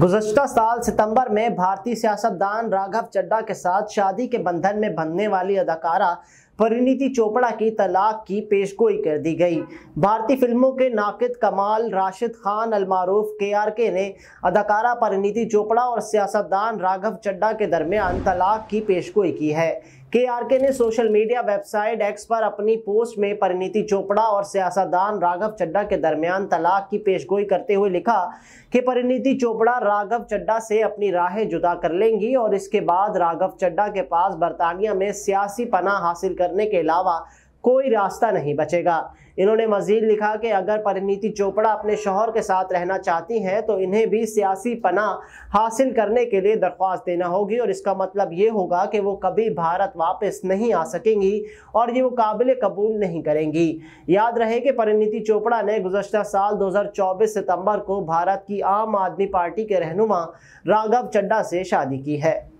गुजशत साल सितंबर में भारतीय सियासतदान राघव चड्डा के साथ शादी के बंधन में बंधने वाली अदाकारा परिणीति चोपड़ा की तलाक की पेशगोई कर दी गई भारतीय फिल्मों के नाकिद कमाल राशिद खान अलमारूफ के आर के ने अदाकारा परिणीति चोपड़ा और सियासतदान राघव चड्डा के दरमियान तलाक की पेशगोई की है के आर के ने सोशल मीडिया वेबसाइट एक्स पर अपनी पोस्ट में परिणीति चोपड़ा और सियासतदान राघव चड्डा के दरमियान तलाक की पेशगोई करते हुए लिखा कि परिणीति चोपड़ा राघव चड्डा से अपनी राहें जुदा कर लेंगी और इसके बाद राघव चड्डा के पास बरतानिया में सियासी पनाह हासिल करने के अलावा कोई रास्ता नहीं बचेगा इन्होंने मजीद लिखा कि अगर परिणीति चोपड़ा अपने शोहर के साथ रहना चाहती हैं तो इन्हें भी सियासी पना हासिल करने के लिए दरख्वास्त देना होगी और इसका मतलब ये होगा कि वो कभी भारत वापस नहीं आ सकेंगी और ये वो काबिल कबूल नहीं करेंगी याद रहे कि परिणीति चोपड़ा ने गुजशत साल 2024 सितंबर को भारत की आम आदमी पार्टी के रहनुमा राघव चड्डा से शादी की है